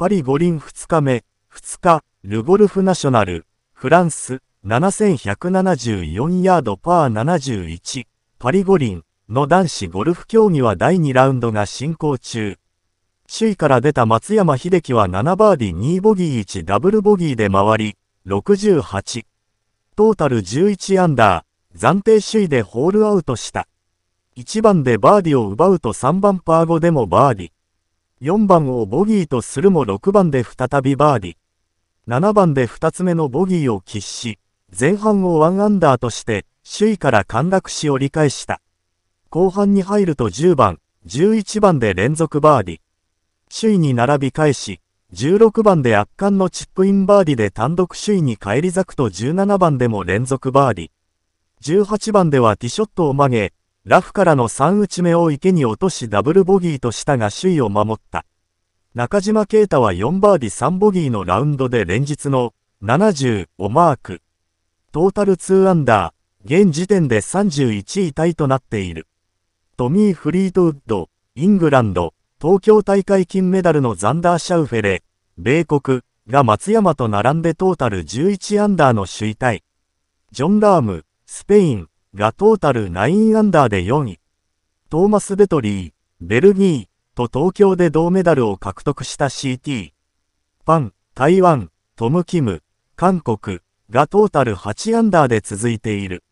パリ五輪二日目、二日、ルゴルフナショナル、フランス、7174ヤードパー71、パリ五輪の男子ゴルフ競技は第2ラウンドが進行中。首位から出た松山秀樹は7バーディー2ボギー1ダブルボギーで回り、68。トータル11アンダー、暫定首位でホールアウトした。1番でバーディを奪うと3番パー5でもバーディ。4番をボギーとするも6番で再びバーディ。7番で2つ目のボギーを喫し、前半を1アンダーとして、首位から陥落し折り返した。後半に入ると10番、11番で連続バーディ。首位に並び返し、16番で圧巻のチップインバーディで単独首位に返り咲くと17番でも連続バーディ。18番ではティショットを曲げ、ラフからの3打ち目を池に落としダブルボギーとしたが首位を守った。中島啓太は4バーディ3ボギーのラウンドで連日の70をマーク。トータル2アンダー、現時点で31位タイとなっている。トミー・フリートウッド、イングランド、東京大会金メダルのザンダー・シャウフェレ、米国が松山と並んでトータル11アンダーの首位タイ。ジョン・ラーム、スペイン、がトータル9アンダーで4位。トーマス・ベトリー、ベルギーと東京で銅メダルを獲得した CT。パン、台湾、トム・キム、韓国がトータル8アンダーで続いている。